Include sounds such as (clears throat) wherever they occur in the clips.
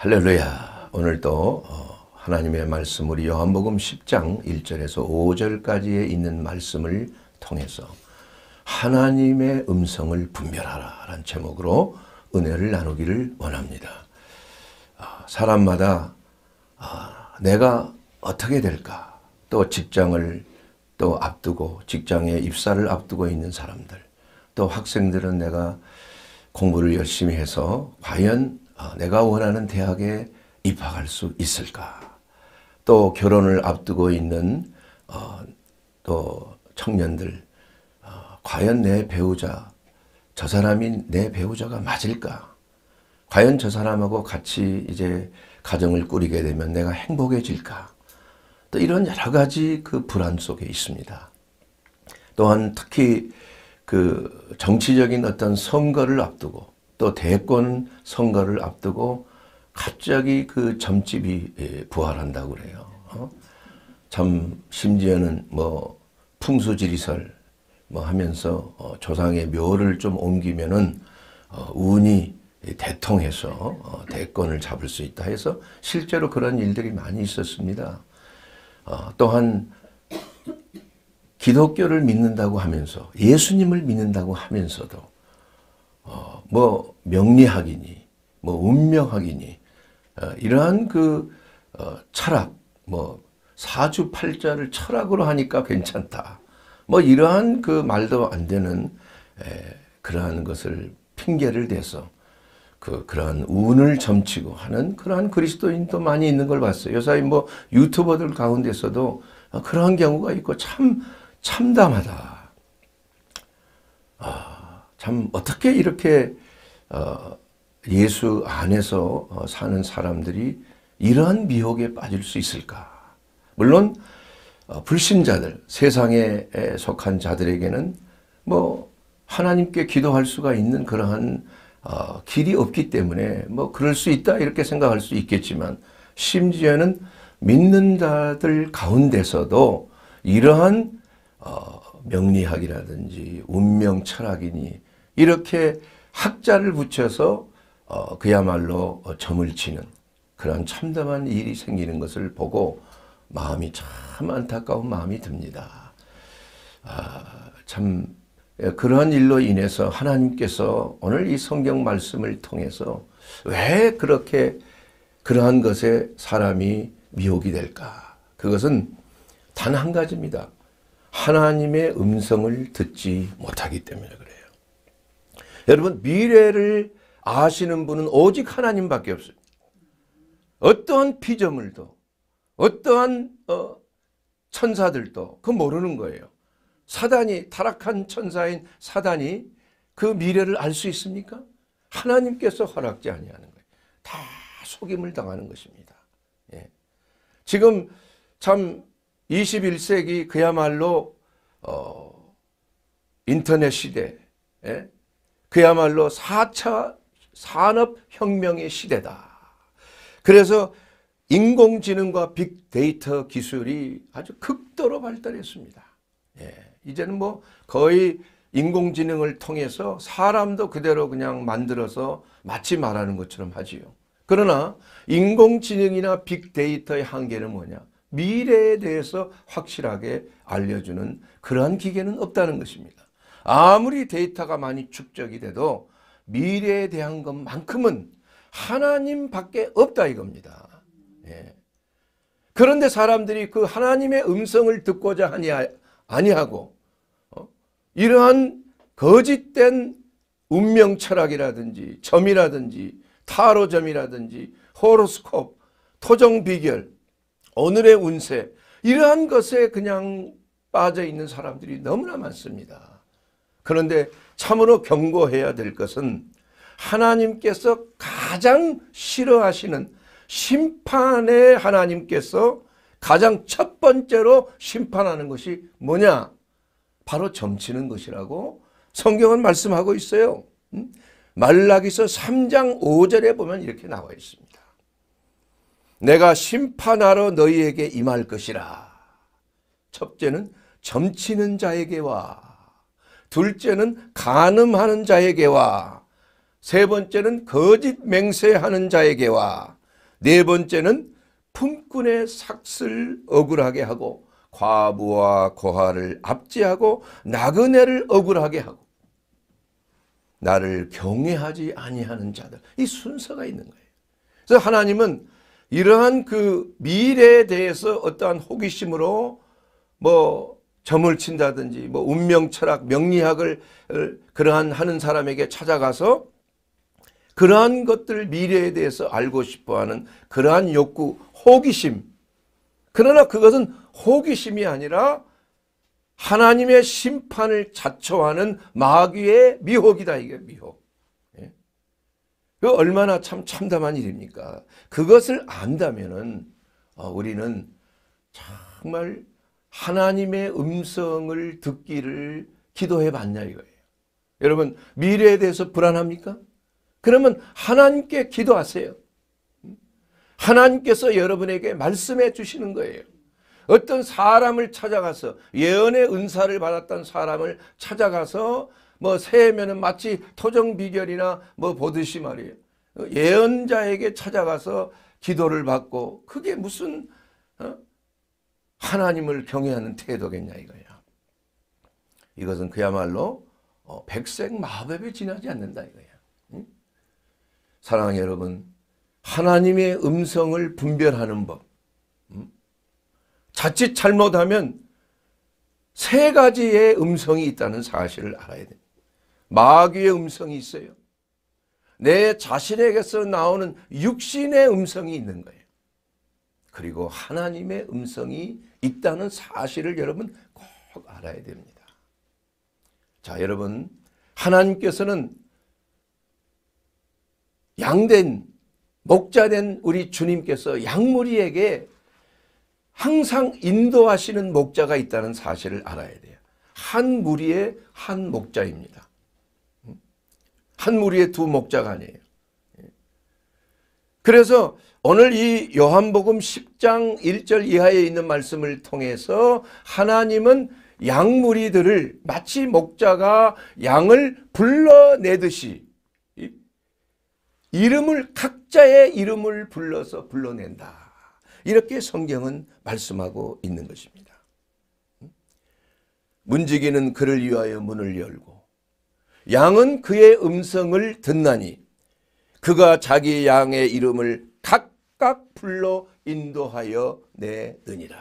할렐루야. 오늘도 어, 하나님의 말씀 우리 요한복음 10장 1절에서 5절까지에 있는 말씀을 통해서 하나님의 음성을 분별하라 라는 제목으로 은혜를 나누기를 원합니다. 아, 사람마다 아, 내가 어떻게 될까? 또 직장을 또 앞두고 직장에 입사를 앞두고 있는 사람들 또 학생들은 내가 공부를 열심히 해서 과연 아, 내가 원하는 대학에 입학할 수 있을까? 또 결혼을 앞두고 있는 어, 또 청년들 어, 과연 내 배우자 저 사람이 내 배우자가 맞을까? 과연 저 사람하고 같이 이제 가정을 꾸리게 되면 내가 행복해질까? 또 이런 여러 가지 그 불안 속에 있습니다. 또한 특히 그 정치적인 어떤 선거를 앞두고 또 대권 선거를 앞두고 갑자기 그 점집이 예, 부활한다고 그래요. 어? 참 심지어는 뭐 풍수지리설 뭐 하면서 어, 조상의 묘를 좀 옮기면은 어, 운이 대통해서 대권을 잡을 수 있다 해서 실제로 그런 일들이 많이 있었습니다. 또한 기독교를 믿는다고 하면서 예수님을 믿는다고 하면서도 어, 뭐 명리학이니 뭐 운명학이니 어, 이러한 그 어, 철학 뭐 사주팔자를 철학으로 하니까 괜찮다. 뭐 이러한 그 말도 안 되는 에, 그러한 것을 핑계를 대서 그 그러한 운을 점치고 하는 그러한 그리스도인도 많이 있는 걸 봤어요. 요사이 뭐 유튜버들 가운데서도 어, 그러한 경우가 있고 참 참담하다. 참 어떻게 이렇게 어, 예수 안에서 어, 사는 사람들이 이러한 미혹에 빠질 수 있을까? 물론 어, 불신자들, 세상에 속한 자들에게는 뭐 하나님께 기도할 수가 있는 그러한 어, 길이 없기 때문에 뭐 그럴 수 있다 이렇게 생각할 수 있겠지만 심지어는 믿는 자들 가운데서도 이러한 어, 명리학이라든지 운명 철학이니 이렇게 학자를 붙여서 어, 그야말로 어, 점을 치는 그런 참담한 일이 생기는 것을 보고 마음이 참 안타까운 마음이 듭니다. 아, 참 예, 그러한 일로 인해서 하나님께서 오늘 이 성경 말씀을 통해서 왜 그렇게 그러한 것에 사람이 미혹이 될까? 그것은 단 한 가지입니다. 하나님의 음성을 듣지 못하기 때문에 여러분 미래를 아시는 분은 오직 하나님밖에 없어요. 어떠한 피조물도 어떠한 어, 천사들도 그 모르는 거예요. 사단이 타락한 천사인 사단이 그 미래를 알 수 있습니까? 하나님께서 허락지 아니하는 거예요. 다 속임을 당하는 것입니다. 예. 지금 참 21세기 그야말로 어, 인터넷 시대 예? 그야말로 4차 산업혁명의 시대다. 그래서 인공지능과 빅데이터 기술이 아주 극도로 발달했습니다. 예, 이제는 뭐 거의 인공지능을 통해서 사람도 그대로 그냥 만들어서 마치 말하는 것처럼 하지요. 그러나 인공지능이나 빅데이터의 한계는 뭐냐? 미래에 대해서 확실하게 알려주는 그러한 기계는 없다는 것입니다. 아무리 데이터가 많이 축적이 돼도 미래에 대한 것만큼은 하나님 밖에 없다 이겁니다. 예. 그런데 사람들이 그 하나님의 음성을 듣고자 하냐, 아니하고 어? 이러한 거짓된 운명 철학이라든지 점이라든지 타로점이라든지 호로스콥, 토정 비결, 오늘의 운세 이러한 것에 그냥 빠져 있는 사람들이 너무나 많습니다. 그런데 참으로 경고해야 될 것은 하나님께서 가장 싫어하시는 심판의 하나님께서 가장 첫 번째로 심판하는 것이 뭐냐? 바로 점치는 것이라고 성경은 말씀하고 있어요. 음? 말라기서 3장 5절에 보면 이렇게 나와 있습니다. 내가 심판하러 너희에게 임할 것이라. 첫째는 점치는 자에게 와. 둘째는 간음하는 자에게와 세 번째는 거짓 맹세하는 자에게와 네 번째는 품꾼의 삭슬 억울하게 하고 과부와 고아를 압제하고 나그네를 억울하게 하고 나를 경외하지 아니하는 자들 이 순서가 있는 거예요. 그래서 하나님은 이러한 그 미래에 대해서 어떠한 호기심으로 뭐 점을 친다든지 뭐 운명 철학 명리학을 그러한 하는 사람에게 찾아가서 그러한 것들 미래에 대해서 알고 싶어하는 그러한 욕구 호기심 그러나 그것은 호기심이 아니라 하나님의 심판을 자초하는 마귀의 미혹이다 이게 미혹 예. 그 얼마나 참 참담한 일입니까 그것을 안다면은 어, 우리는 정말 하나님의 음성을 듣기를 기도해 봤냐 이거예요. 여러분 미래에 대해서 불안합니까? 그러면 하나님께 기도하세요. 하나님께서 여러분에게 말씀해 주시는 거예요. 어떤 사람을 찾아가서 예언의 은사를 받았던 사람을 찾아가서 뭐 세면은 마치 토정 비결이나 뭐 보듯이 말이에요. 예언자에게 찾아가서 기도를 받고 그게 무슨 하나님을 경외하는 태도겠냐 이거야. 이것은 그야말로 어, 백색 마법에 지나지 않는다 이거야. 응? 사랑하는 여러분, 하나님의 음성을 분별하는 법. 자칫 잘못하면 세 가지의 음성이 있다는 사실을 알아야 돼. 마귀의 음성이 있어요. 내 자신에게서 나오는 육신의 음성이 있는 거예요. 그리고 하나님의 음성이 있다는 사실을 여러분 꼭 알아야 됩니다. 자, 여러분 하나님께서는 양된 목자된 우리 주님께서 양무리에게 항상 인도하시는 목자가 있다는 사실을 알아야 돼요. 한 무리의 한 목자입니다. 한 무리의 두 목자가 아니에요. 예. 그래서 오늘 이 요한복음 10장 1절 이하에 있는 말씀을 통해서 하나님은 양무리들을 마치 목자가 양을 불러내듯이 이름을 각자의 이름을 불러서 불러낸다. 이렇게 성경은 말씀하고 있는 것입니다. 문지기는 그를 위하여 문을 열고 양은 그의 음성을 듣나니 그가 자기 양의 이름을 각 각각 불러 인도하여 내느니라.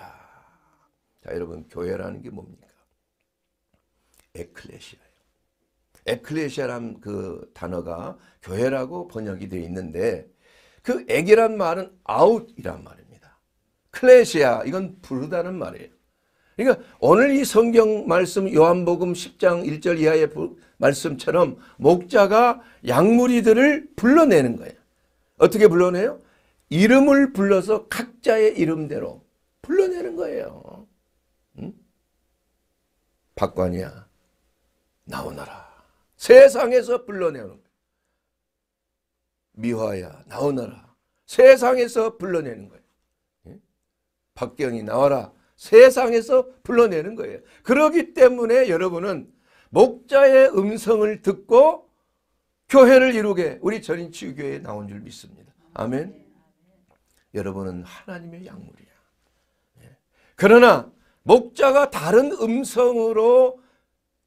자 여러분 교회라는 게 뭡니까? 에클레시아예요. 에클레시아란 그 단어가 교회라고 번역이 되어 있는데 그 액이란 말은 아웃이란 말입니다. 클레시아 이건 부르다는 말이에요. 그러니까 오늘 이 성경 말씀 요한복음 10장 1절 이하의 말씀처럼 목자가 양무리들을 불러내는 거예요. 어떻게 불러내요? 이름을 불러서 각자의 이름대로 불러내는 거예요. 응? 박관이야 나오너라. 세상에서 불러내는 거야. 미화야 나오너라. 세상에서 불러내는 거예요. 박경이 나와라. 세상에서 불러내는 거예요. 그러기 때문에 여러분은 목자의 음성을 듣고 교회를 이루게 우리 전인치유교회에 나온 줄 믿습니다. 아멘. 여러분은 하나님의 약물이야. 예. 그러나 목자가 다른 음성으로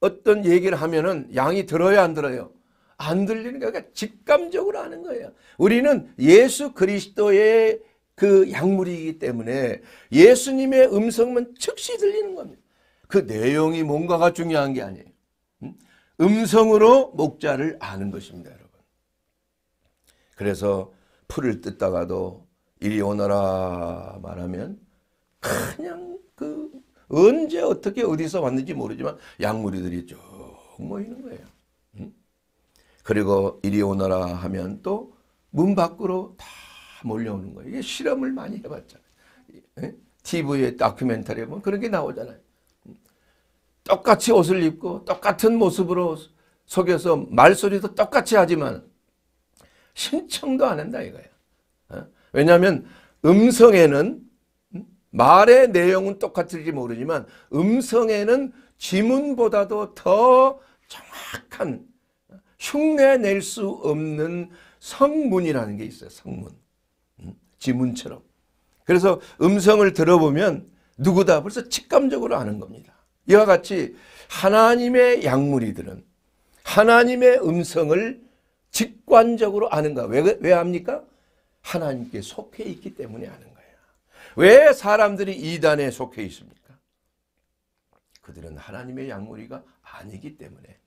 어떤 얘기를 하면은 양이 들어요 안 들어요? 안 들리는 거야. 그러니까 직감적으로 아는 거예요. 우리는 예수 그리스도의 그 약물이기 때문에 예수님의 음성만 즉시 들리는 겁니다. 그 내용이 뭔가가 중요한 게 아니에요. 음? 음성으로 목자를 아는 것입니다, 여러분. 그래서 풀을 뜯다가도 이리 오너라 말하면 그냥 그 언제 어떻게 어디서 왔는지 모르지만 양무리들이 쭉 모이는 거예요. 그리고 이리 오너라 하면 또 문 밖으로 다 몰려오는 거예요. 이게 실험을 많이 해봤잖아요. TV에 다큐멘터리에 보면 그런 게 나오잖아요. 똑같이 옷을 입고 똑같은 모습으로 속여서 말소리도 똑같이 하지만 신청도 안 한다 이거예요. 왜냐하면 음성에는 음? 말의 내용은 똑같을지 모르지만 음성에는 지문보다도 더 정확한 흉내낼 수 없는 성문이라는 게 있어요. 성문. 음, 지문처럼. 그래서 음성을 들어보면 누구다 벌써 직감적으로 아는 겁니다. 이와 같이 하나님의 약물이들은 하나님의 음성을 직관적으로 아는가. 왜, 왜 합니까? 하나님께 속해 있기 때문에 하는 거예요. 왜 사람들이 이단에 속해 있습니까? 그들은 하나님의 양무리가 아니기 때문에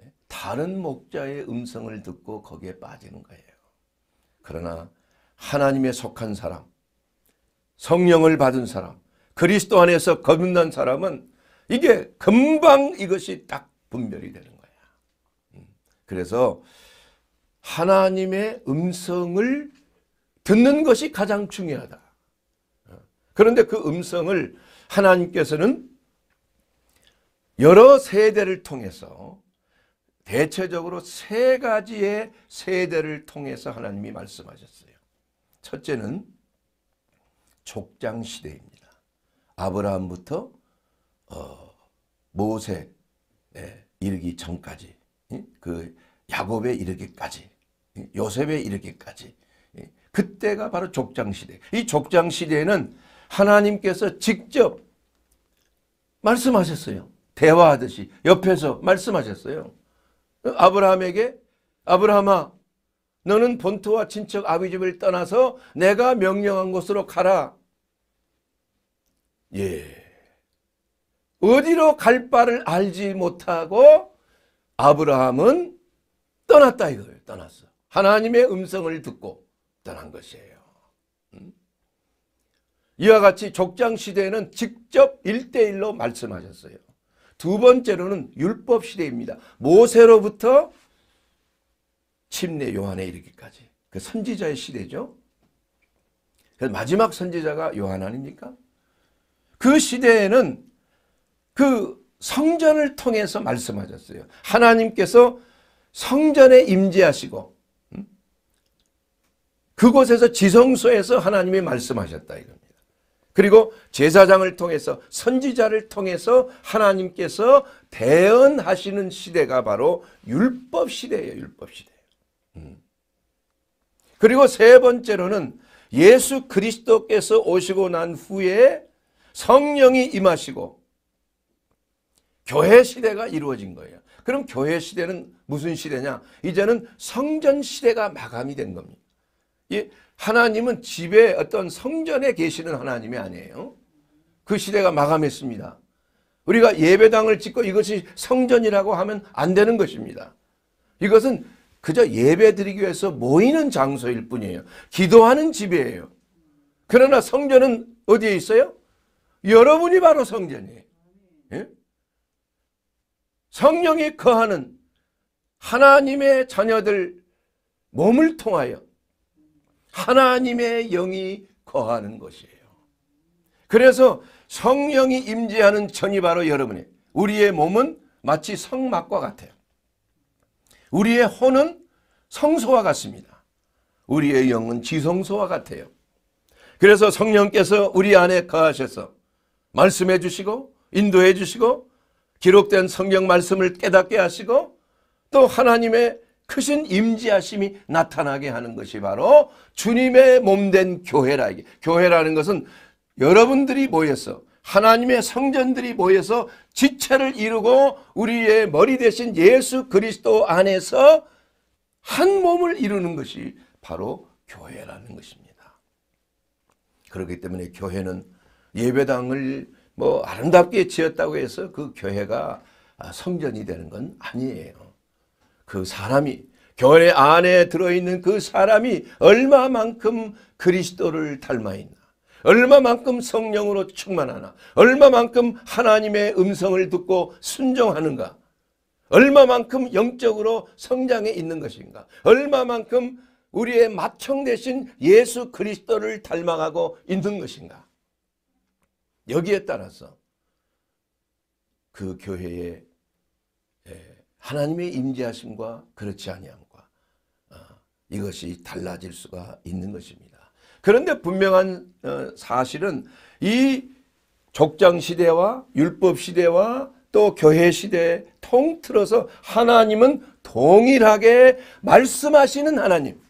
예, 다른 목자의 음성을 듣고 거기에 빠지는 거예요. 그러나 하나님에 속한 사람, 성령을 받은 사람, 그리스도 안에서 거듭난 사람은 이게 금방 이것이 딱 분별이 되는 거야. 음, 그래서 하나님의 음성을 듣는 것이 가장 중요하다. 그런데 그 음성을 하나님께서는 여러 세대를 통해서 대체적으로 세 가지의 세대를 통해서 하나님이 말씀하셨어요. 첫째는 족장 시대입니다. 아브라함부터 어, 모세 예, 이르기 전까지 그 야곱에 이르기까지 요셉에 이르기까지 그때가 바로 족장시대. 이 족장시대에는 하나님께서 직접 말씀하셨어요. 대화하듯이 옆에서 말씀하셨어요. 아브라함에게 아브라함아 너는 본토와 친척 아비집을 떠나서 내가 명령한 곳으로 가라. 예. 어디로 갈 바를 알지 못하고 아브라함은 떠났다 이거예요. 떠났어. 하나님의 음성을 듣고 떠난 것이에요. 음? 이와 같이 족장 시대에는 직접 1대1로 말씀하셨어요. 두 번째로는 율법 시대입니다. 모세로부터 침례 요한에 이르기까지. 그 선지자의 시대죠. 그래서 마지막 선지자가 요한 아닙니까? 그 시대에는 그 성전을 통해서 말씀하셨어요. 하나님께서 성전에 임재하시고 그곳에서 지성소에서 하나님이 말씀하셨다 이겁니다. 그리고 제사장을 통해서 선지자를 통해서 하나님께서 대언하시는 시대가 바로 율법 시대예요. 율법 시대. 음. 그리고 세 번째로는 예수 그리스도께서 오시고 난 후에 성령이 임하시고 교회 시대가 이루어진 거예요. 그럼 교회 시대는 무슨 시대냐? 이제는 성전 시대가 마감이 된 겁니다. 예, 하나님은 집에 어떤 성전에 계시는 하나님이 아니에요. 그 시대가 마감했습니다. 우리가 예배당을 짓고 이것이 성전이라고 하면 안 되는 것입니다. 이것은 그저 예배 드리기 위해서 모이는 장소일 뿐이에요. 기도하는 집이에요. 그러나 성전은 어디에 있어요? 여러분이 바로 성전이에요. 예? 성령이 거하는 하나님의 자녀들 몸을 통하여 하나님의 영이 거하는 것이에요. 그래서 성령이 임재하는 천이 바로 여러분이 우리의 몸은 마치 성막과 같아요. 우리의 혼은 성소와 같습니다. 우리의 영은 지성소와 같아요. 그래서 성령께서 우리 안에 거하셔서 말씀해 주시고 인도해 주시고 기록된 성경 말씀을 깨닫게 하시고 또 하나님의 크신 임지하심이 나타나게 하는 것이 바로 주님의 몸된 교회라 이게. 교회라는 것은 여러분들이 모여서 하나님의 성전들이 모여서 지체를 이루고 우리의 머리 대신 예수 그리스도 안에서 한 몸을 이루는 것이 바로 교회라는 것입니다. 그렇기 때문에 교회는 예배당을 뭐 아름답게 지었다고 해서 그 교회가 아, 성전이 되는 건 아니에요. 그 사람이 교회 안에 들어있는 그 사람이 얼마만큼 그리스도를 닮아 있나 얼마만큼 성령으로 충만하나 얼마만큼 하나님의 음성을 듣고 순종하는가 얼마만큼 영적으로 성장해 있는 것인가 얼마만큼 우리의 마청 대신 예수 그리스도를 닮아가고 있는 것인가 여기에 따라서 그 교회의 하나님의 임재하심과 그렇지 아니함과 어, 이것이 달라질 수가 있는 것입니다. 그런데 분명한 어, 사실은 이 족장 시대와 율법 시대와 또 교회 시대에 통틀어서 하나님은 동일하게 말씀하시는 하나님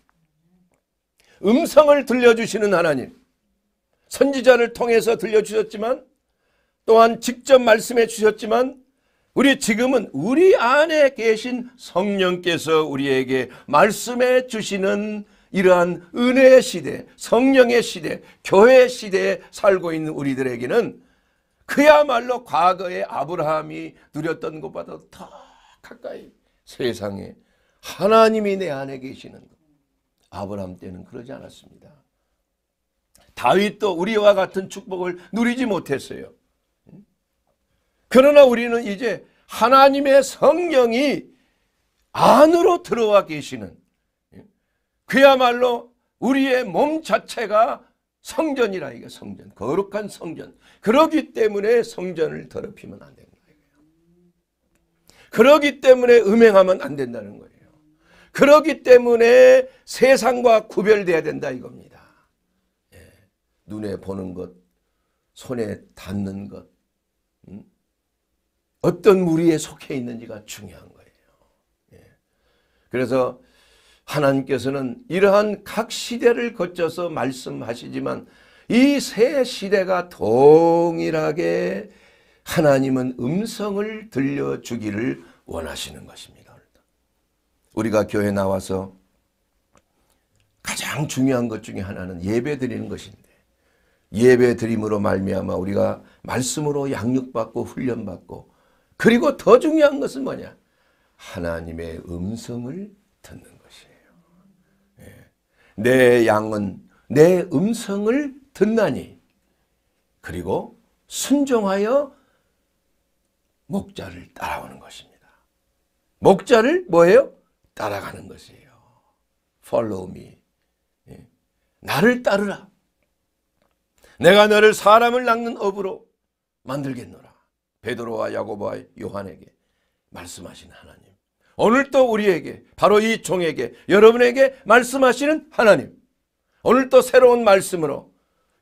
음성을 들려주시는 하나님 선지자를 통해서 들려주셨지만 또한 직접 말씀해 주셨지만 우리 지금은 우리 안에 계신 성령께서 우리에게 말씀해 주시는 이러한 은혜의 시대, 성령의 시대, 교회의 시대에 살고 있는 우리들에게는 그야말로 과거에 아브라함이 누렸던 것보다 더 가까이 세상에 하나님이 내 안에 계시는 것. 아브라함 때는 그러지 않았습니다. 다윗도 우리와 같은 축복을 누리지 못했어요. 그러나 우리는 이제 하나님의 성령이 안으로 들어와 계시는 그야말로 우리의 몸 자체가 성전이라 이게 성전 거룩한 성전 그러기 때문에 성전을 더럽히면 안 된다 그러기 때문에 음행하면 안 된다는 거예요 그러기 때문에 세상과 구별돼야 된다 이겁니다 예, 눈에 보는 것 손에 닿는 것 어떤 무리에 속해 있는지가 중요한 거예요. 예. 그래서 하나님께서는 이러한 각 시대를 거쳐서 말씀하시지만 이 세 시대가 동일하게 하나님은 음성을 들려주기를 원하시는 것입니다. 우리가 교회 나와서 가장 중요한 것 중에 하나는 예배 드리는 것인데 예배 드림으로 말미암아 우리가 말씀으로 양육받고 훈련받고 그리고 더 중요한 것은 뭐냐? 하나님의 음성을 듣는 것이에요. 예. 내 양은 내 음성을 듣나니 그리고 순종하여 목자를 따라오는 것입니다. 목자를 뭐예요? 따라가는 것이에요. Follow me. 예. 나를 따르라. 내가 너를 사람을 낚는 업으로 만들겠노라. 베드로와 야고보와 요한에게 말씀하신 하나님. 오늘 도 우리에게 바로 이 종에게 여러분에게 말씀하시는 하나님. 오늘 도 새로운 말씀으로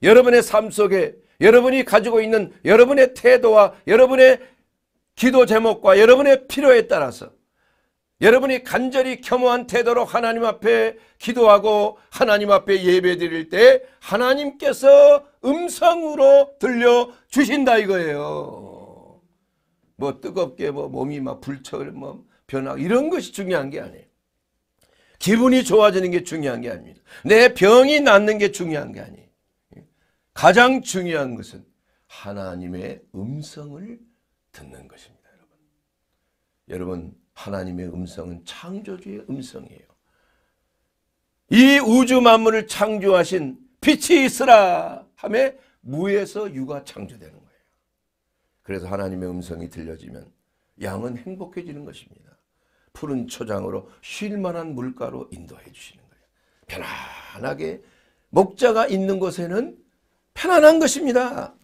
여러분의 삶 속에 여러분이 가지고 있는 여러분의 태도와 여러분의 기도 제목과 여러분의 필요에 따라서 여러분이 간절히 겸허한 태도로 하나님 앞에 기도하고 하나님 앞에 예배 드릴 때 하나님께서 음성으로 들려주신다 이거예요. 뭐 뜨겁게 뭐 몸이 막 불철 뭐 변하고 이런 것이 중요한 게 아니에요. 기분이 좋아지는 게 중요한 게 아닙니다. 내 병이 낫는 게 중요한 게 아니에요. 가장 중요한 것은 하나님의 음성을 듣는 것입니다. 여러분. 여러분 하나님의 음성은 창조주의 음성이에요. 이 우주 만물을 창조하신 빛이 있으라 함에 무에서 유가 창조되는 그래서 하나님의 음성이 들려지면 양은 행복해지는 것입니다. 푸른 초장으로 쉴만한 물가로 인도해 주시는 거예요. 편안하게 목자가 있는 곳에는 편안한 것입니다.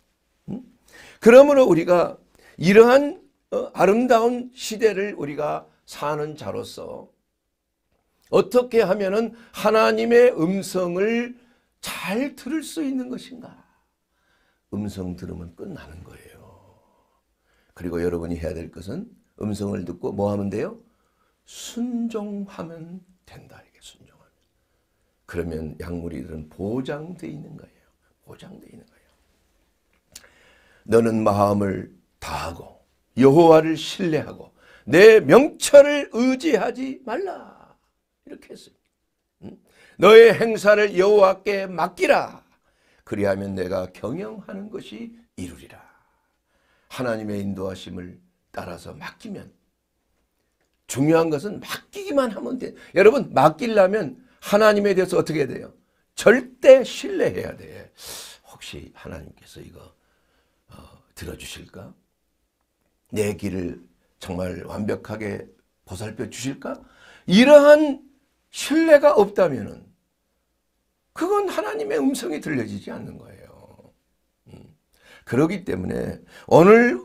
그러므로 우리가 이러한 어, 아름다운 시대를 우리가 사는 자로서 어떻게 하면은 하나님의 음성을 잘 들을 수 있는 것인가? 음성 들으면 끝나는 거예요. 그리고 여러분이 해야 될 것은 음성을 듣고 뭐 하면 돼요? 순종하면 된다. 이게 순종하면. 그러면 약물이들 보장되 있는 거예요. 보장되 있는 거예요. 너는 마음을 다하고 여호와를 신뢰하고 내 명철을 의지하지 말라. 이렇게 했어요. 너의 행사를 여호와께 맡기라. 그리하면 내가 경영하는 것이 이루리라. 하나님의 인도하심을 따라서 맡기면 중요한 것은 맡기기만 하면 돼. 여러분 맡기려면 하나님에 대해서 어떻게 해야 돼요? 절대 신뢰해야 돼. 혹시 하나님께서 이거 어, 들어주실까? 내 길을 정말 완벽하게 보살펴 주실까? 이러한 신뢰가 없다면 그건 하나님의 음성이 들려지지 않는 거예요. 그러기 때문에 오늘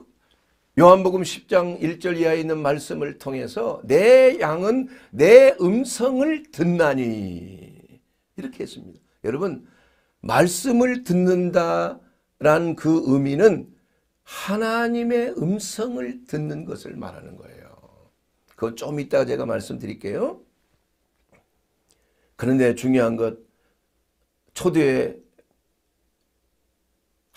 요한복음 10장 1절 이하에 있는 말씀을 통해서 내 양은 내 음성을 듣나니 이렇게 했습니다. 여러분 말씀을 듣는다라는 그 의미는 하나님의 음성을 듣는 것을 말하는 거예요. 그거 좀 이따가 제가 말씀드릴게요. 그런데 중요한 것 초대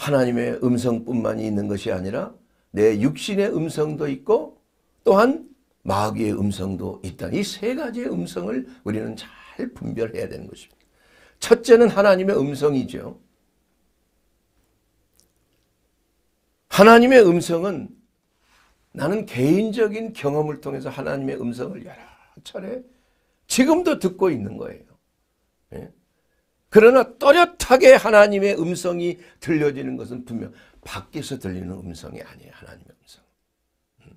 하나님의 음성뿐만이 있는 것이 아니라 내 육신의 음성도 있고 또한 마귀의 음성도 있다. 이 세 가지의 음성을 우리는 잘 분별해야 되는 것입니다. 첫째는 하나님의 음성이죠. 하나님의 음성은 나는 개인적인 경험을 통해서 하나님의 음성을 여러 차례 지금도 듣고 있는 거예요. 예? 그러나 또렷하게 하나님의 음성이 들려지는 것은 분명 밖에서 들리는 음성이 아니에요. 하나님의 음성. 음.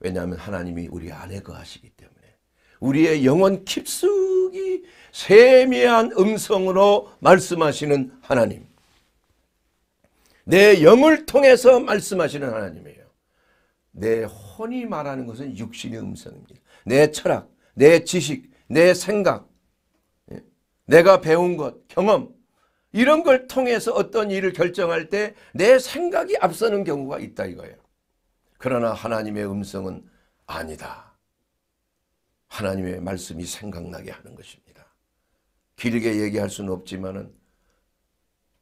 왜냐하면 하나님이 우리 안에 거하시기 때문에 우리의 영혼 깊숙이 세미한 음성으로 말씀하시는 하나님. 내 영을 통해서 말씀하시는 하나님이에요. 내 혼이 말하는 것은 육신의 음성입니다. 내 철학, 내 지식, 내 생각, 내가 배운 것, 경험 이런 걸 통해서 어떤 일을 결정할 때 내 생각이 앞서는 경우가 있다 이거예요. 그러나 하나님의 음성은 아니다. 하나님의 말씀이 생각나게 하는 것입니다. 길게 얘기할 수는 없지만은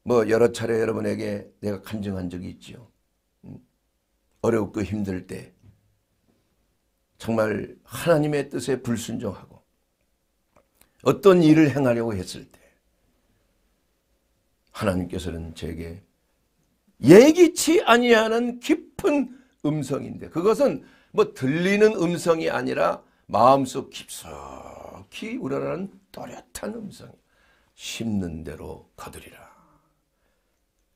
뭐 여러 차례 여러분에게 내가 간증한 적이 있지요. 음, 어렵고 힘들 때 정말 하나님의 뜻에 불순종하고 어떤 일을 행하려고 했을 때 하나님께서는 제게 예기치 아니하는 깊은 음성인데 그것은 뭐 들리는 음성이 아니라 마음속 깊숙이 우러나는 또렷한 음성 심는 대로 거두리라.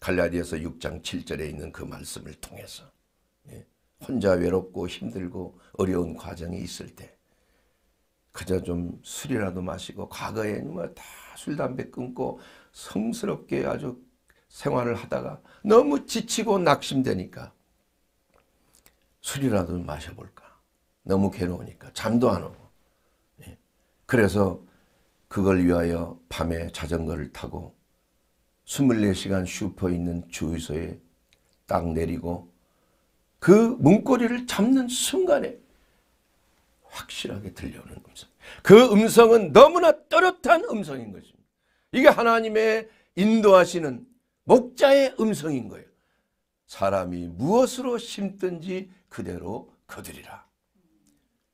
갈라디아서 6장 7절에 있는 그 말씀을 통해서 예, 혼자 외롭고 힘들고 어려운 과정이 있을 때 그저 좀 술이라도 마시고 과거에는 뭐다술 담배 끊고 성스럽게 아주 생활을 하다가 너무 지치고 낙심되니까 술이라도 마셔볼까. 너무 괴로우니까 잠도 안 오고. 예. 그래서 그걸 위하여 밤에 자전거를 타고 24시간 슈퍼 있는 주유소에 딱 내리고 그 문고리를 잡는 순간에 확실하게 들려오는 음성. 그 음성은 너무나 또렷한 음성인 것입니다. 이게 하나님의 인도하시는 목자의 음성인 거예요. 사람이 무엇으로 심든지 그대로 거두리라.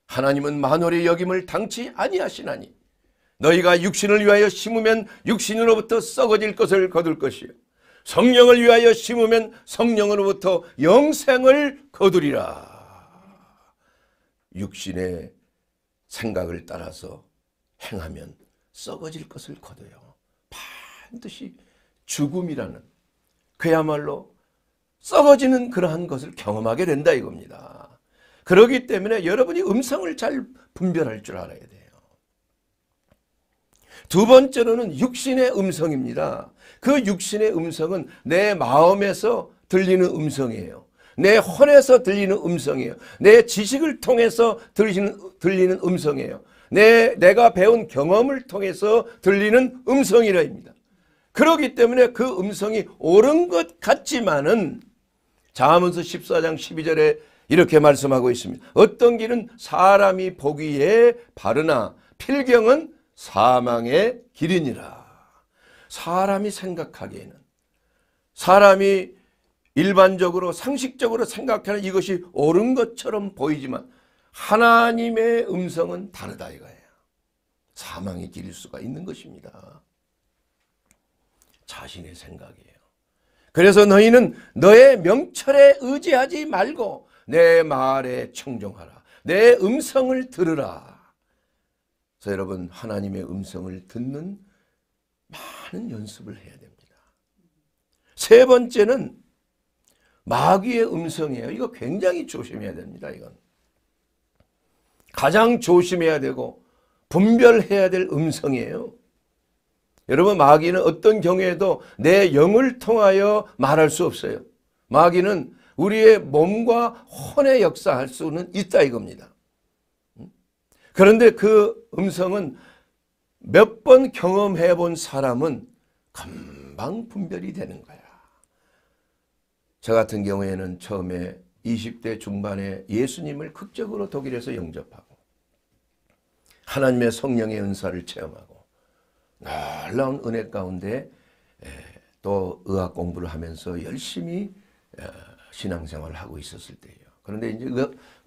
하나님은 만월의 역임을 당치 아니하시나니 너희가 육신을 위하여 심으면 육신으로부터 썩어질 것을 거둘 것이요 성령을 위하여 심으면 성령으로부터 영생을 거두리라. 육신의 생각을 따라서 행하면 썩어질 것을 거둬요. 반드시 죽음이라는 그야말로 썩어지는 그러한 것을 경험하게 된다 이겁니다. 그러기 때문에 여러분이 음성을 잘 분별할 줄 알아야 돼요. 두 번째로는 육신의 음성입니다. 그 육신의 음성은 내 마음에서 들리는 음성이에요. 내 혼에서 들리는 음성이에요. 내 지식을 통해서 들리는, 들리는 음성이에요. 내, 내가 배운 경험을 통해서 들리는 음성이라 입니다. 그렇기 때문에 그 음성이 옳은 것 같지만은 자문서 14장 12절에 이렇게 말씀하고 있습니다. 어떤 길은 사람이 보기에 바르나 필경은 사망의 길이니라. 사람이 생각하기에는 사람이 일반적으로 상식적으로 생각하는 이것이 옳은 것처럼 보이지만 하나님의 음성은 다르다 이거예요. 사망의 길일 수가 있는 것입니다. 자신의 생각이에요. 그래서 너희는 너의 명철에 의지하지 말고 내 말에 청종하라. 내 음성을 들으라. 그래서 여러분 하나님의 음성을 듣는 많은 연습을 해야 됩니다. 세 번째는 마귀의 음성이에요. 이거 굉장히 조심해야 됩니다. 이건 가장 조심해야 되고 분별해야 될 음성이에요. 여러분 마귀는 어떤 경우에도 내 영을 통하여 말할 수 없어요. 마귀는 우리의 몸과 혼의 역사할 수는 있다 이겁니다. 음? 그런데 그 음성은 몇 번 경험해 본 사람은 금방 분별이 되는 거예요. 저 같은 경우에는 처음에 20대 중반에 예수님을 극적으로 독일에서 영접하고 하나님의 성령의 은사를 체험하고 놀라운 은혜 가운데 또 의학 공부를 하면서 열심히 신앙생활을 하고 있었을 때예요. 그런데 이제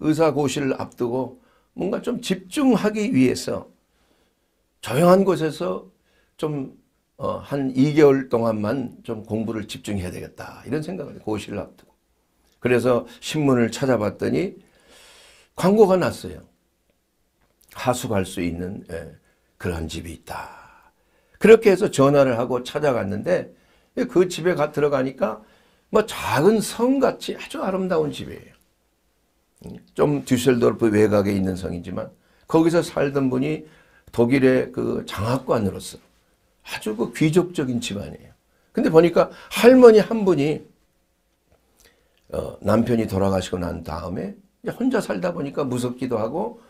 의사고시를 앞두고 뭔가 좀 집중하기 위해서 조용한 곳에서 좀 어, 한 2개월 동안만 좀 공부를 집중해야 되겠다. 이런 생각을 고시를 앞두고. 그래서 신문을 찾아봤더니 광고가 났어요. 하숙할 수 있는 예, 그런 집이 있다. 그렇게 해서 전화를 하고 찾아갔는데 그 집에 가 들어가니까 뭐 작은 성같이 아주 아름다운 집이에요. 음, 좀 뒤셀도르프 외곽에 있는 성이지만 거기서 살던 분이 독일의 그 장학관으로서 아주 그 귀족적인 집안이에요. 근데 보니까 할머니 한 분이 어, 남편이 돌아가시고 난 다음에 혼자 살다 보니까 무섭기도 하고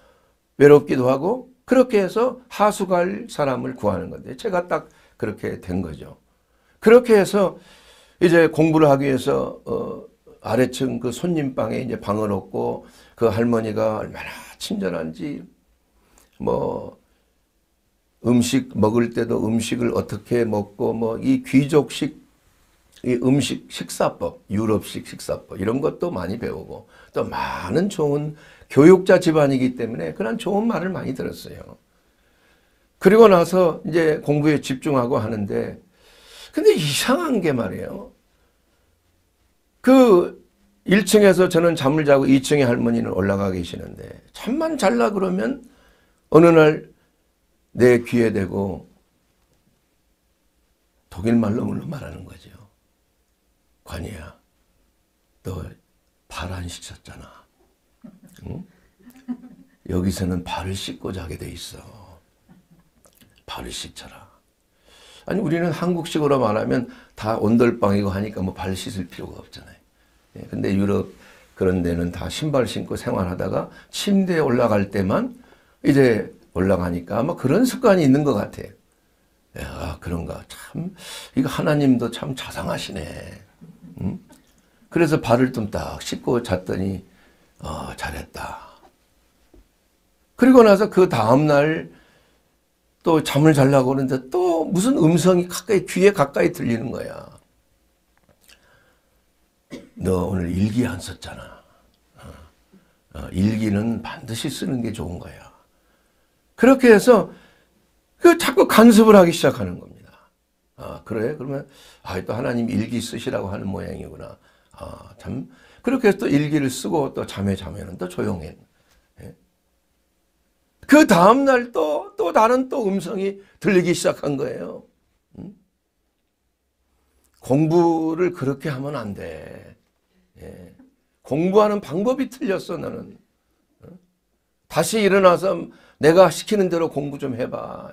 외롭기도 하고 그렇게 해서 하숙할 사람을 구하는 건데 제가 딱 그렇게 된 거죠. 그렇게 해서 이제 공부를 하기 위해서 어, 아래층 그 손님 방에 이제 방을 얻고 그 할머니가 얼마나 친절한지 뭐 음식 먹을 때도 음식을 어떻게 먹고 뭐 이 귀족식 이 음식 식사법, 유럽식 식사법 이런 것도 많이 배우고 또 많은 좋은 교육자 집안이기 때문에 그런 좋은 말을 많이 들었어요. 그리고 나서 이제 공부에 집중하고 하는데 근데 이상한 게 말이에요. 그 1층에서 저는 잠을 자고 2층에 할머니는 올라가 계시는데 잠만 잘라 그러면 어느 날내 귀에 대고 독일 말로 물론 말하는 거죠. 관이야, 너 발 안 씻었잖아. 응? 여기서는 발을 씻고 자게 돼 있어. 발을 씻어라. 아니 우리는 한국식으로 말하면 다 온돌방이고 하니까 뭐 발 씻을 필요가 없잖아요. 예, 근데 유럽 그런 데는 다 신발 신고 생활하다가 침대에 올라갈 때만 이제 올라가니까 아마 그런 습관이 있는 것 같아요. 야, 그런가. 참, 이거 하나님도 참 자상하시네. 응? 그래서 발을 좀 딱 씻고 잤더니, 어, 잘했다. 그리고 나서 그 다음날 또 잠을 잘라고 그는데또 무슨 음성이 가까이, 귀에 가까이 들리는 거야. 너 오늘 일기 안 썼잖아. 어, 어 일기는 반드시 쓰는 게 좋은 거야. 그렇게 해서 그 자꾸 간섭을 하기 시작하는 겁니다. 아 그래? 그러면 아또 하나님 일기 쓰시라고 하는 모양이구나. 아참 그렇게 해서 또 일기를 쓰고 또 잠에 자면은 또 조용해. 예. 그 다음날 또, 또 다른 또 음성이 들리기 시작한 거예요. 음? 공부를 그렇게 하면 안 돼. 예. 공부하는 방법이 틀렸어, 나는. 어? 다시 일어나서 내가 시키는 대로 공부 좀 해봐.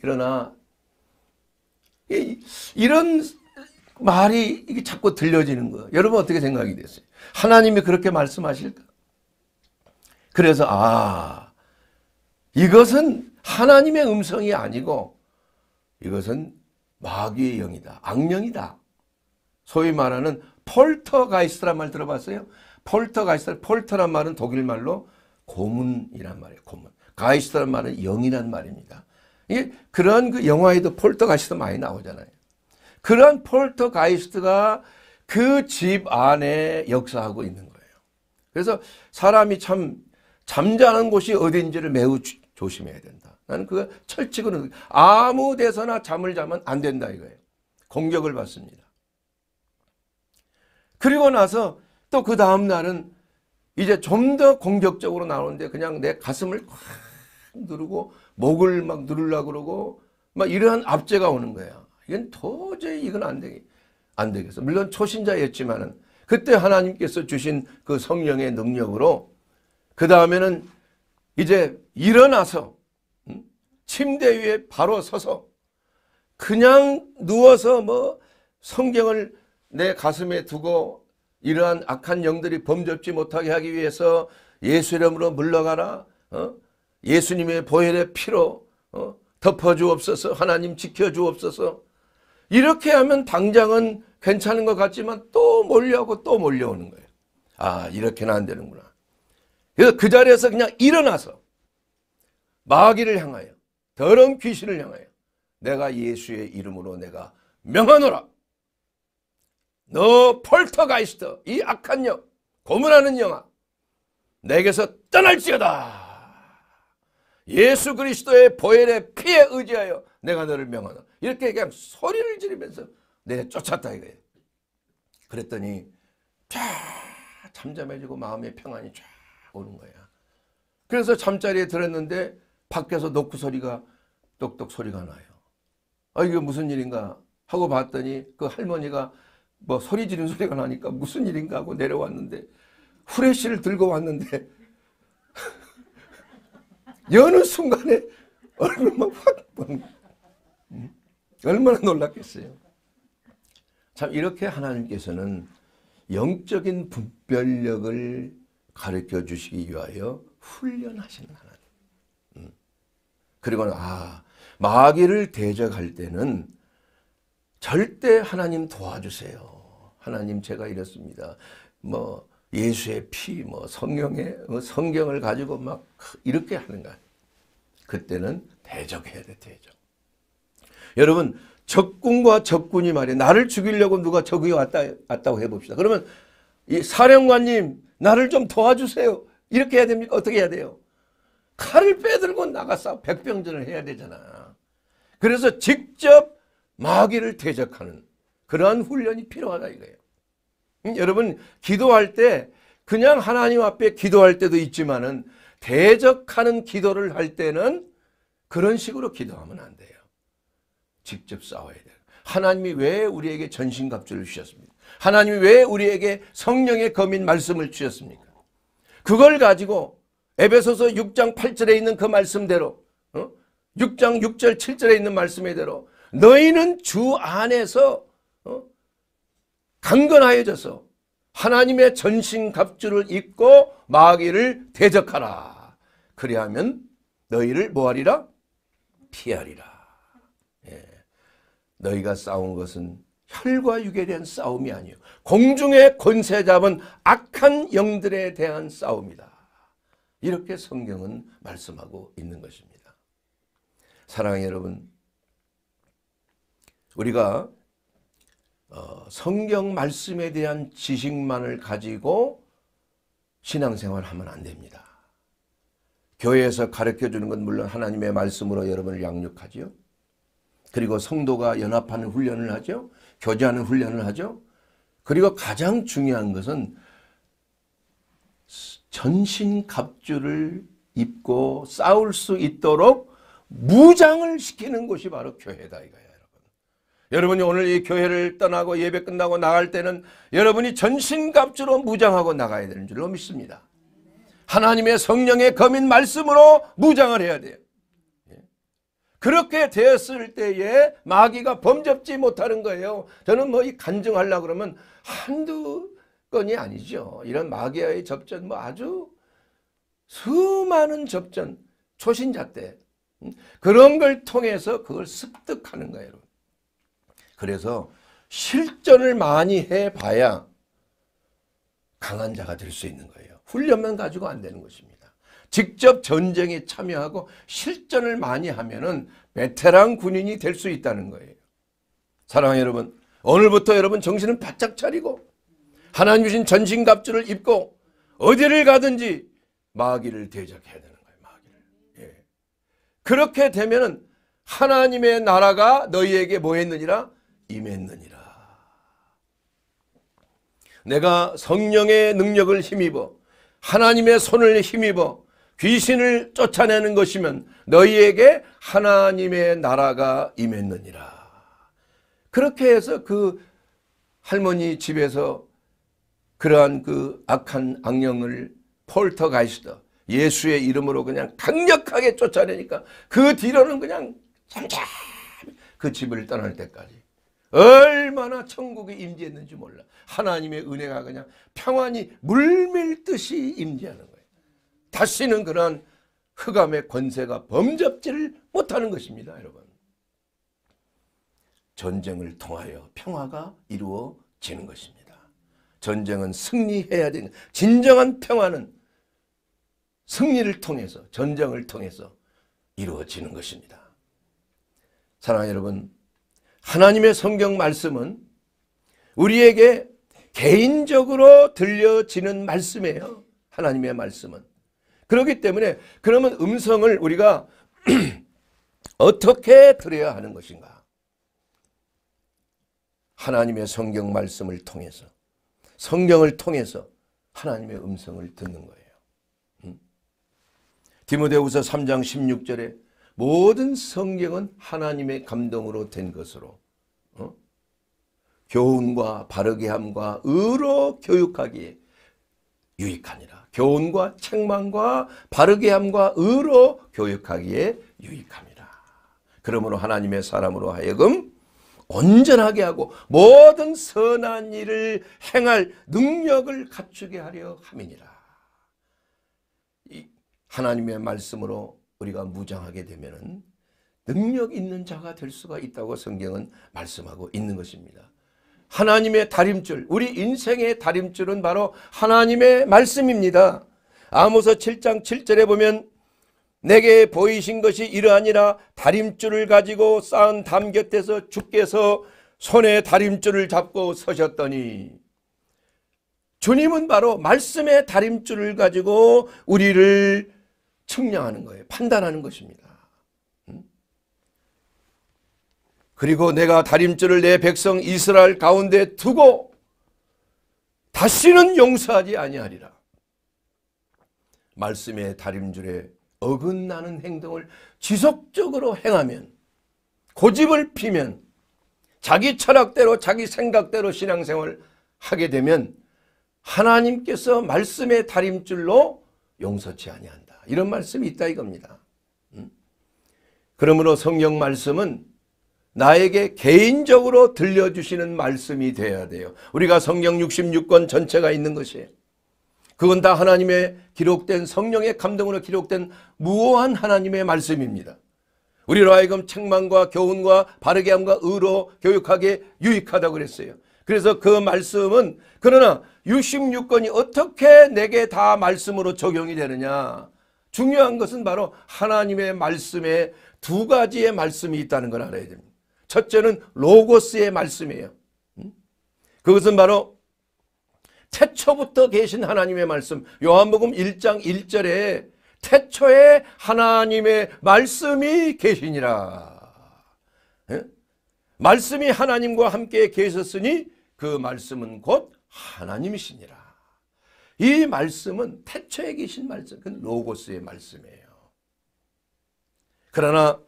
그러나 이런 말이 이게 자꾸 들려지는 거예요. 여러분 어떻게 생각이 되세요 하나님이 그렇게 말씀하실까? 그래서 아 이것은 하나님의 음성이 아니고 이것은 마귀의 영이다. 악령이다. 소위 말하는 폴터가이스트란 말 들어봤어요? 폴터가이스트, 폴터란 말은 독일말로 고문이란 말이에요. 고문. 가이스트는 말은 영이란 말입니다. 예, 그런 그 영화에도 폴터가이스트 많이 나오잖아요. 그런 폴터가이스트가 그 집 안에 역사하고 있는 거예요. 그래서 사람이 참 잠자는 곳이 어딘지를 매우 주, 조심해야 된다. 나는 그거 철칙으로 아무 데서나 잠을 자면 안 된다 이거예요. 공격을 받습니다. 그리고 나서 또 그 다음 날은 이제 좀 더 공격적으로 나오는데 그냥 내 가슴을 누르고 목을 막 누르려고 그러고 막 이러한 압제가 오는 거야. 이건 도저히 이건 안 되게 안 되겠어. 물론 초신자였지만은 그때 하나님께서 주신 그 성령의 능력으로 그 다음에는 이제 일어나서 음? 침대 위에 바로 서서 그냥 누워서 뭐 성경을 내 가슴에 두고 이러한 악한 영들이 범접지 못하게 하기 위해서 예수 이름으로 물러가라. 어? 예수님의 보혈의 피로 어? 덮어주옵소서 하나님 지켜주옵소서 이렇게 하면 당장은 괜찮은 것 같지만 또 몰려오고 또 몰려오는 거예요. 아 이렇게는 안 되는구나. 그래서 그 자리에서 그냥 일어나서 마귀를 향하여 더러운 귀신을 향하여 내가 예수의 이름으로 내가 명하노라. 너폴터가이스터이 악한 영 고문하는 영아 내게서 떠날지어다. 예수 그리스도의 보혈의 피에 의지하여 내가 너를 명하노. 이렇게 그냥 소리를 지르면서 내쫓았다 이거예요. 그랬더니 쫙 잠잠해지고 마음의 평안이 쫙 오는 거야. 그래서 잠자리에 들었는데 밖에서 노크 소리가 똑똑 소리가 나요. 아 이게 무슨 일인가 하고 봤더니 그 할머니가 뭐 소리 지르는 소리가 나니까 무슨 일인가 하고 내려왔는데 후레쉬를 들고 왔는데 여느 순간에 얼굴만 확 음, 얼마나 놀랐겠어요. 참 이렇게 하나님께서는 영적인 분별력을 가르쳐 주시기 위하여 훈련하시는 하나님. 음. 그리고아 마귀를 대적할 때는 절대 하나님 도와주세요. 하나님 제가 이렇습니다. 뭐 예수의 피, 뭐 성령의 뭐 성경을 가지고 막 이렇게 하는 거 그때는 대적해야 돼, 대적. 여러분, 적군과 적군이 말이에 나를 죽이려고 누가 적이 왔다, 왔다고 해봅시다. 그러면 이 사령관님, 나를 좀 도와주세요. 이렇게 해야 됩니까? 어떻게 해야 돼요? 칼을 빼들고 나가서 백병전을 해야 되잖아. 그래서 직접 마귀를 대적하는 그러한 훈련이 필요하다 이거예요. 음, 여러분 기도할 때 그냥 하나님 앞에 기도할 때도 있지만은 대적하는 기도를 할 때는 그런 식으로 기도하면 안 돼요. 직접 싸워야 돼요. 하나님이 왜 우리에게 전신갑주를 주셨습니까? 하나님이 왜 우리에게 성령의 검인 말씀을 주셨습니까? 그걸 가지고 에베소서 6장 8절에 있는 그 말씀대로 6장 어? 6절 7절에 있는 말씀대로 너희는 주 안에서 강건하여져서 하나님의 전신 갑주를 입고 마귀를 대적하라. 그리하면 너희를 뭐하리라? 피하리라. 예. 너희가 싸운 것은 혈과 육에 대한 싸움이 아니요 공중의 권세 잡은 악한 영들에 대한 싸움이다. 이렇게 성경은 말씀하고 있는 것입니다. 사랑 여러분, 우리가 어, 성경 말씀에 대한 지식만을 가지고 신앙생활 을 하면 안 됩니다. 교회에서 가르쳐 주는 건 물론 하나님의 말씀으로 여러분을 양육하지 그리고 성도가 연합하는 훈련을 하죠. 교제하는 훈련을 하죠. 그리고 가장 중요한 것은 전신 갑주를 입고 싸울 수 있도록 무장을 시키는 곳이 바로 교회다 이거예요. 여러분이 오늘 이 교회를 떠나고 예배 끝나고 나갈 때는 여러분이 전신갑주로 무장하고 나가야 되는 줄로 믿습니다. 하나님의 성령의 검인 말씀으로 무장을 해야 돼요. 예. 그렇게 되었을 때에 마귀가 범접지 못하는 거예요. 저는 뭐 이 간증하려 그러면 한두 건이 아니죠. 이런 마귀와의 접전 뭐 아주 수많은 접전 초신자 때 음, 그런 걸 통해서 그걸 습득하는 거예요. 그래서 실전을 많이 해봐야 강한 자가 될 수 있는 거예요. 훈련만 가지고 안 되는 것입니다. 직접 전쟁에 참여하고 실전을 많이 하면은 베테랑 군인이 될 수 있다는 거예요. 사랑하는 여러분, 오늘부터 여러분 정신을 바짝 차리고 하나님 주신 전신갑주를 입고 어디를 가든지 마귀를 대적해야 되는 거예요. 마귀를. 예. 그렇게 되면은 하나님의 나라가 너희에게 뭐했느니라 임했느니라. 내가 성령의 능력을 힘입어 하나님의 손을 힘입어 귀신을 쫓아내는 것이면 너희에게 하나님의 나라가 임했느니라. 그렇게 해서 그 할머니 집에서 그러한 그 악한 악령을 폴터가이스터 예수의 이름으로 그냥 강력하게 쫓아내니까 그 뒤로는 그냥 잠잠그 집을 떠날 때까지 얼마나 천국에 임재했는지 몰라. 하나님의 은혜가 그냥 평안히 물밀듯이 임재하는 거예요. 다시는 그런 흑암의 권세가 범접지를 못하는 것입니다. 여러분. 전쟁을 통하여 평화가 이루어지는 것입니다. 전쟁은 승리해야 되는 진정한 평화는 승리를 통해서 전쟁을 통해서 이루어지는 것입니다. 사랑하는 여러분 하나님의 성경 말씀은 우리에게 개인적으로 들려지는 말씀이에요. 하나님의 말씀은. 그렇기 때문에 그러면 음성을 우리가 (clears throat) 어떻게 들어야 하는 것인가? 하나님의 성경 말씀을 통해서 성경을 통해서 하나님의 음성을 듣는 거예요. 디모데후서 3장 16절에 모든 성경은 하나님의 감동으로 된 것으로 어? 교훈과 바르게함과 의로 교육하기에 유익하니라. 교훈과 책망과 바르게함과 의로 교육하기에 유익합니다. 그러므로 하나님의 사람으로 하여금 온전하게 하고 모든 선한 일을 행할 능력을 갖추게 하려 함이니라. 하나님의 말씀으로 우리가 무장하게 되면은 능력 있는 자가 될 수가 있다고 성경은 말씀하고 있는 것입니다. 하나님의 다림줄, 우리 인생의 다림줄은 바로 하나님의 말씀입니다. 아모서 7장 7절에 보면 내게 보이신 것이 이러하니라 다림줄을 가지고 쌓은 담 곁에서 주께서 손에 다림줄을 잡고 서셨더니 주님은 바로 말씀의 다림줄을 가지고 우리를 측량하는 거예요. 판단하는 것입니다. 음? 그리고 내가 다림줄을 내 백성 이스라엘 가운데 두고 다시는 용서하지 아니하리라. 말씀의 다림줄에 어긋나는 행동을 지속적으로 행하면 고집을 피면 자기 철학대로 자기 생각대로 신앙생활 하게 되면 하나님께서 말씀의 다림줄로 용서치 아니한다. 이런 말씀이 있다 이겁니다. 음? 그러므로 성경 말씀은 나에게 개인적으로 들려주시는 말씀이 되어야 돼요. 우리가 성경 66권 전체가 있는 것이에요. 그건 다 하나님의 기록된 성령의 감동으로 기록된 무오한 하나님의 말씀입니다. 우리로 하여금 책망과 교훈과 바르게 함과 의로 교육하게 유익하다고 그랬어요. 그래서 그 말씀은 그러나 66권이 어떻게 내게 다 말씀으로 적용이 되느냐 중요한 것은 바로 하나님의 말씀에 두 가지의 말씀이 있다는 걸 알아야 됩니다. 첫째는 로고스의 말씀이에요. 음? 그것은 바로 태초부터 계신 하나님의 말씀 요한복음 1장 1절에 태초에 하나님의 말씀이 계시니라. 예? 말씀이 하나님과 함께 계셨으니 그 말씀은 곧 하나님이시니라. 이 말씀은 태초에 계신 말씀, 그 로고스의 말씀이에요. 그러나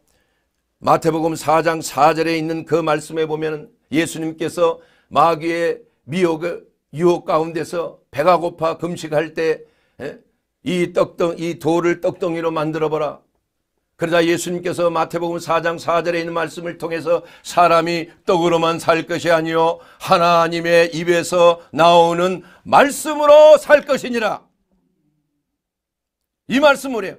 마태복음 4장 4절에 있는 그 말씀에 보면 예수님께서 마귀의 미혹을 유혹 가운데서 배가 고파 금식할 때이 예? 떡덩 이 돌을 떡덩이로 만들어 보라. 그러자 예수님께서 마태복음 4장 4절에 있는 말씀을 통해서 사람이 떡으로만 살 것이 아니요 하나님의 입에서 나오는 말씀으로 살 것이니라. 이 말씀을 해요.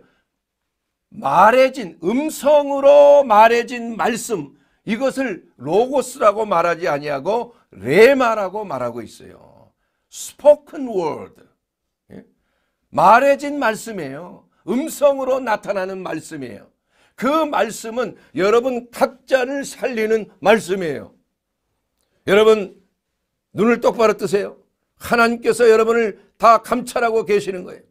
말해진 음성으로 말해진 말씀 이것을 로고스라고 말하지 아니하고 레마라고 말하고 있어요. 스포큰 월드. 예? 말해진 말씀이에요. 음성으로 나타나는 말씀이에요. 그 말씀은 여러분 각자를 살리는 말씀이에요. 여러분 눈을 똑바로 뜨세요. 하나님께서 여러분을 다 감찰하고 계시는 거예요.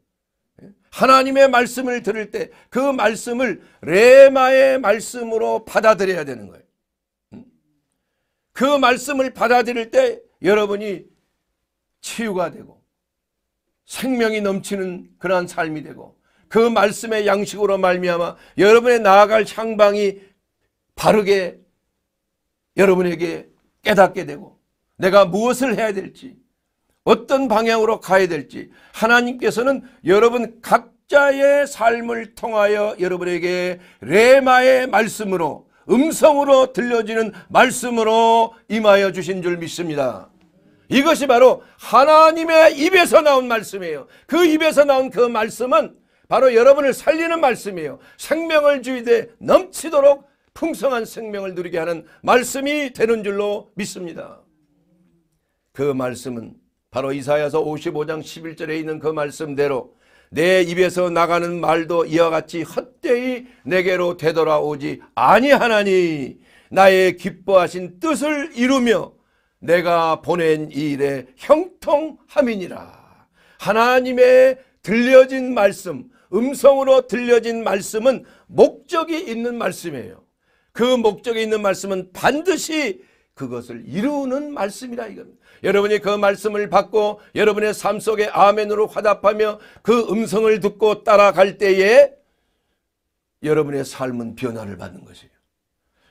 하나님의 말씀을 들을 때 그 말씀을 레마의 말씀으로 받아들여야 되는 거예요. 그 말씀을 받아들일 때 여러분이 치유가 되고 생명이 넘치는 그러한 삶이 되고 그 말씀의 양식으로 말미암아 여러분의 나아갈 향방이 바르게 여러분에게 깨닫게 되고 내가 무엇을 해야 될지 어떤 방향으로 가야 될지 하나님께서는 여러분 각자의 삶을 통하여 여러분에게 레마의 말씀으로 음성으로 들려지는 말씀으로 임하여 주신 줄 믿습니다. 이것이 바로 하나님의 입에서 나온 말씀이에요. 그 입에서 나온 그 말씀은 바로 여러분을 살리는 말씀이에요. 생명을 주이되 넘치도록 풍성한 생명을 누리게 하는 말씀이 되는 줄로 믿습니다. 그 말씀은 바로 이사야서 55장 11절에 있는 그 말씀대로 내 입에서 나가는 말도 이와 같이 헛되이 내게로 되돌아오지 아니하나니 나의 기뻐하신 뜻을 이루며 내가 보낸 일에 형통함이니라. 하나님의 들려진 말씀 음성으로 들려진 말씀은 목적이 있는 말씀이에요. 그 목적이 있는 말씀은 반드시 그것을 이루는 말씀이라 이겁니다. 여러분이 그 말씀을 받고 여러분의 삶 속에 아멘으로 화답하며 그 음성을 듣고 따라갈 때에 여러분의 삶은 변화를 받는 것이에요.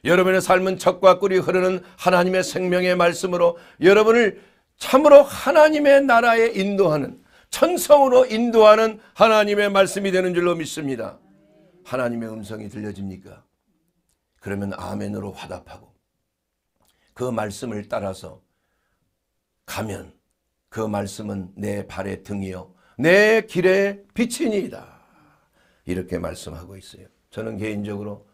여러분의 삶은 적과 꿀이 흐르는 하나님의 생명의 말씀으로 여러분을 참으로 하나님의 나라에 인도하는 천성으로 인도하는 하나님의 말씀이 되는 줄로 믿습니다. 하나님의 음성이 들려집니까? 그러면 아멘으로 화답하고 그 말씀을 따라서 가면 그 말씀은 내 발의 등이요 내 길의 빛이니이다. 이렇게 말씀하고 있어요. 저는 개인적으로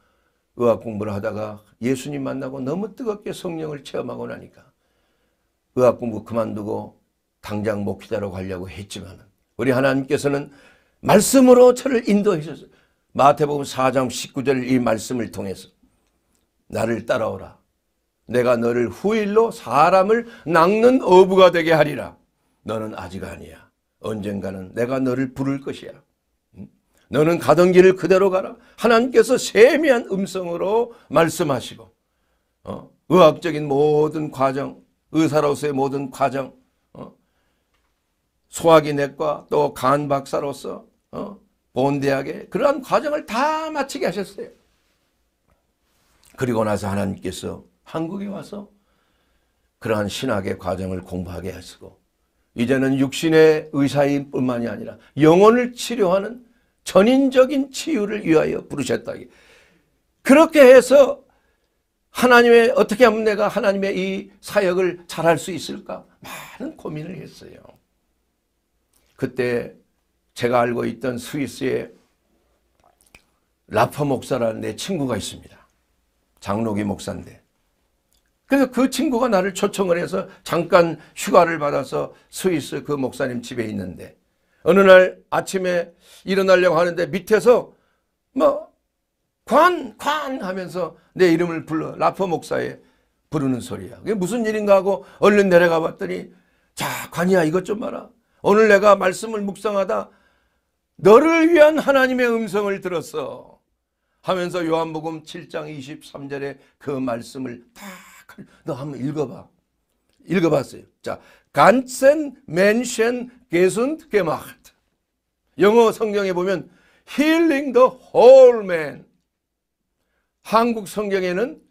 의학 공부를 하다가 예수님 만나고 너무 뜨겁게 성령을 체험하고 나니까 의학 공부 그만두고 당장 목회자고하려고 했지만 우리 하나님께서는 말씀으로 저를 인도해 주셨어요. 마태복음 4장 19절 이 말씀을 통해서 나를 따라오라. 내가 너를 후일로 사람을 낚는 어부가 되게 하리라. 너는 아직 아니야. 언젠가는 내가 너를 부를 것이야. 너는 가던 길을 그대로 가라. 하나님께서 세미한 음성으로 말씀하시고 어? 의학적인 모든 과정, 의사로서의 모든 과정, 소화기 내과 또 간 박사로서 어? 본대학에 그러한 과정을 다 마치게 하셨어요. 그리고 나서 하나님께서 한국에 와서 그러한 신학의 과정을 공부하게 하시고 이제는 육신의 의사인 뿐만이 아니라 영혼을 치료하는 전인적인 치유를 위하여 부르셨다 그렇게 해서 하나님의 어떻게 하면 내가 하나님의 이 사역을 잘할 수 있을까 많은 고민을 했어요. 그때 제가 알고 있던 스위스의 라퍼 목사라는 내 친구가 있습니다. 장로기 목사인데. 그래서 그 친구가 나를 초청을 해서 잠깐 휴가를 받아서 스위스 그 목사님 집에 있는데 어느 날 아침에 일어나려고 하는데 밑에서 뭐 관, 관 하면서 내 이름을 불러 라퍼 목사에 부르는 소리야. 그게 무슨 일인가 하고 얼른 내려가 봤더니 자, 관이야 이것 좀 봐라. 오늘 내가 말씀을 묵상하다 너를 위한 하나님의 음성을 들었어. 하면서 요한복음 7장 23절에 그 말씀을 딱너 한번 읽어봐. 읽어봤어요. 자, ganzen Menschen gesund gemacht. 영어 성경에 보면 healing the whole man. 한국 성경에는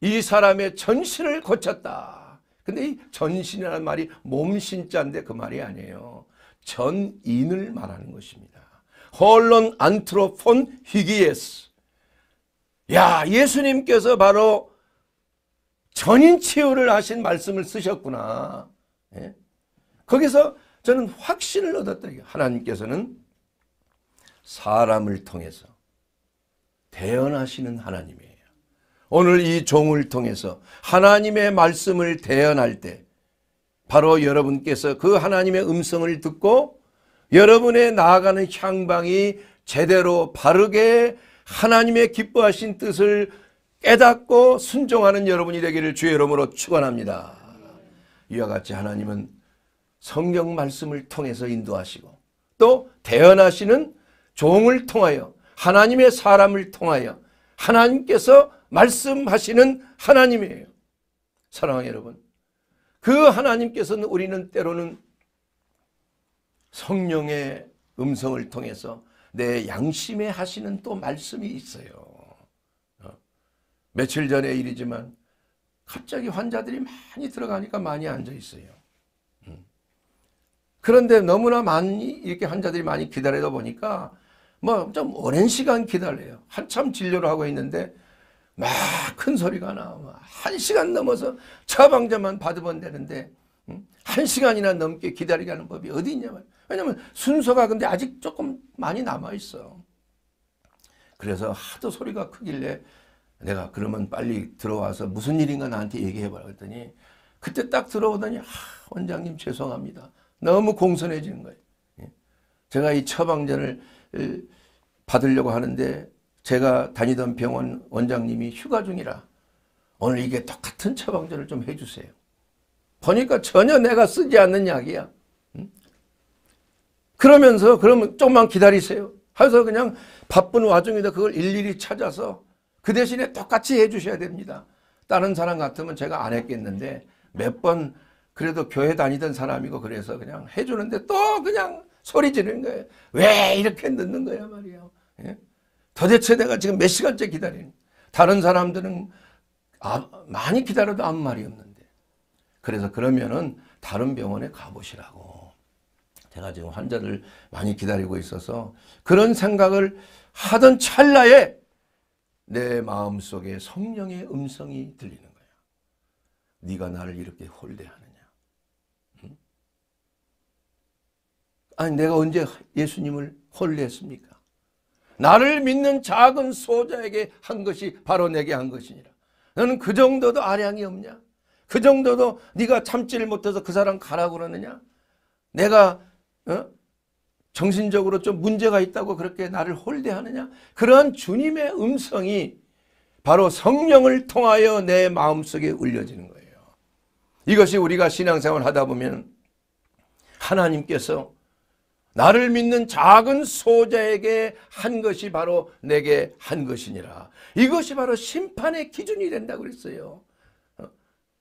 이 사람의 전신을 고쳤다. 근데 이 전신이라는 말이 몸신자인데 그 말이 아니에요. 전인을 말하는 것입니다. 홀론 안트로폰 히기에스. 야, 예수님께서 바로 전인 치유를 하신 말씀을 쓰셨구나. 예? 거기서 저는 확신을 얻었다. 하나님께서는 사람을 통해서 대연하시는 하나님이에요. 오늘 이 종을 통해서 하나님의 말씀을 대연할 때 바로 여러분께서 그 하나님의 음성을 듣고 여러분의 나아가는 향방이 제대로 바르게 하나님의 기뻐하신 뜻을 깨닫고 순종하는 여러분이 되기를 주의 이름으로 축원합니다. 이와 같이 하나님은 성경 말씀을 통해서 인도하시고 또 대연하시는 종을 통하여 하나님의 사람을 통하여 하나님께서 말씀하시는 하나님이에요. 사랑하는 여러분. 그 하나님께서는 우리는 때로는 성령의 음성을 통해서 내 양심에 하시는 또 말씀이 있어요. 어. 며칠 전에 일이지만 갑자기 환자들이 많이 들어가니까 많이 앉아 있어요. 음. 그런데 너무나 많이 이렇게 환자들이 많이 기다리다 보니까 뭐 좀 오랜 시간 기다려요. 한참 진료를 하고 있는데 막큰 소리가 나와. 한 시간 넘어서 처방전만 받으면 되는데 음? 한 시간이나 넘게 기다리게 하는 법이 어디 있냐 면 왜냐면 순서가 근데 아직 조금 많이 남아있어. 그래서 하도 소리가 크길래 내가 그러면 빨리 들어와서 무슨 일인가 나한테 얘기해봐라 그랬더니 그때 딱 들어오더니 하, 아, 원장님 죄송합니다. 너무 공손해지는 거예요. 예? 제가 이 처방전을 어, 받으려고 하는데 제가 다니던 병원 원장님이 휴가 중이라 오늘 이게 똑같은 처방전을 좀 해주세요. 보니까 전혀 내가 쓰지 않는 약이야. 그러면서 그러면 조금만 기다리세요. 하면서 그냥 바쁜 와중에도 그걸 일일이 찾아서 그 대신에 똑같이 해주셔야 됩니다. 다른 사람 같으면 제가 안 했겠는데 몇 번 그래도 교회 다니던 사람이고 그래서 그냥 해주는데 또 그냥 소리 지르는 거예요. 왜 이렇게 늦는 거야 말이야. 예? 도대체 내가 지금 몇 시간째 기다리는 다른 사람들은 아, 많이 기다려도 아무 말이 없는데 그래서 그러면은 다른 병원에 가보시라고 제가 지금 환자들 많이 기다리고 있어서 그런 생각을 하던 찰나에 내 마음속에 성령의 음성이 들리는 거야 네가 나를 이렇게 홀대하느냐 아니 내가 언제 예수님을 홀대했습니까 나를 믿는 작은 소자에게 한 것이 바로 내게 한 것이니라. 너는 그 정도도 아량이 없냐? 그 정도도 네가 참지를 못해서 그 사람 가라고 그러느냐? 내가 어? 정신적으로 좀 문제가 있다고 그렇게 나를 홀대하느냐? 그러한 주님의 음성이 바로 성령을 통하여 내 마음속에 울려지는 거예요. 이것이 우리가 신앙생활 하다 보면 하나님께서 나를 믿는 작은 소자에게 한 것이 바로 내게 한 것이니라. 이것이 바로 심판의 기준이 된다고 그랬어요. 어?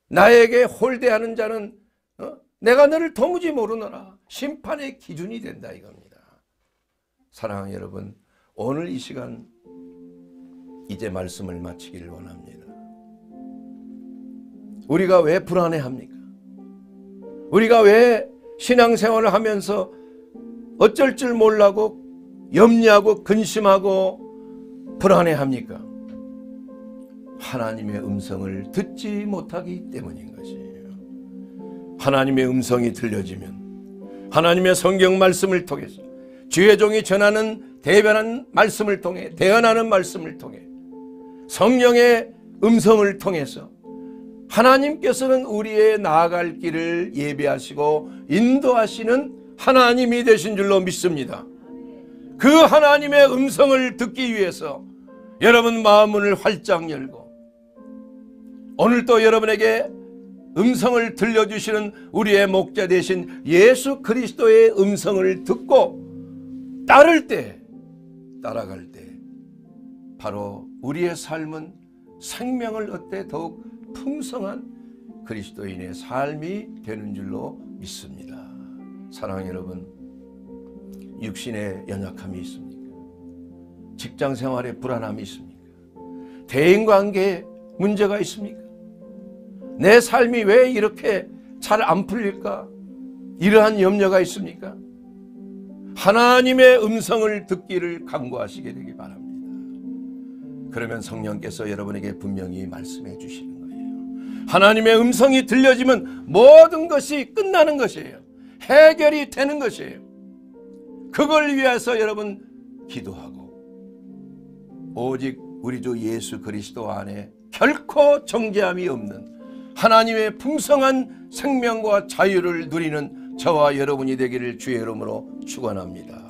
나에게 홀대하는 자는 어? 내가 너를 도무지 모르노라. 심판의 기준이 된다 이겁니다. 사랑하는 여러분 오늘 이 시간 이제 말씀을 마치길 원합니다. 우리가 왜 불안해합니까? 우리가 왜 신앙생활을 하면서 어쩔 줄 몰라고 염려하고 근심하고 불안해합니까? 하나님의 음성을 듣지 못하기 때문인 것이에요. 하나님의 음성이 들려지면 하나님의 성경 말씀을 통해서 주의 종이 전하는 대변한 말씀을 통해 대언하는 말씀을 통해 성령의 음성을 통해서 하나님께서는 우리의 나아갈 길을 예비하시고 인도하시는 하나님이 되신 줄로 믿습니다. 그 하나님의 음성을 듣기 위해서 여러분 마음을 활짝 열고 오늘도 여러분에게 음성을 들려주시는 우리의 목자 되신 예수 그리스도의 음성을 듣고 따를 때 따라갈 때 바로 우리의 삶은 생명을 얻되 더욱 풍성한 그리스도인의 삶이 되는 줄로 믿습니다. 사랑 여러분, 육신의 연약함이 있습니까? 직장 생활에 불안함이 있습니까? 대인 관계에 문제가 있습니까? 내 삶이 왜 이렇게 잘 안 풀릴까? 이러한 염려가 있습니까? 하나님의 음성을 듣기를 간구하시게 되기 바랍니다. 그러면 성령께서 여러분에게 분명히 말씀해 주시는 거예요. 하나님의 음성이 들려지면 모든 것이 끝나는 것이에요. 해결이 되는 것이에요. 그걸 위해서 여러분 기도하고 오직 우리 주 예수 그리스도 안에 결코 정죄함이 없는 하나님의 풍성한 생명과 자유를 누리는 저와 여러분이 되기를 주의 이름으로 축원합니다.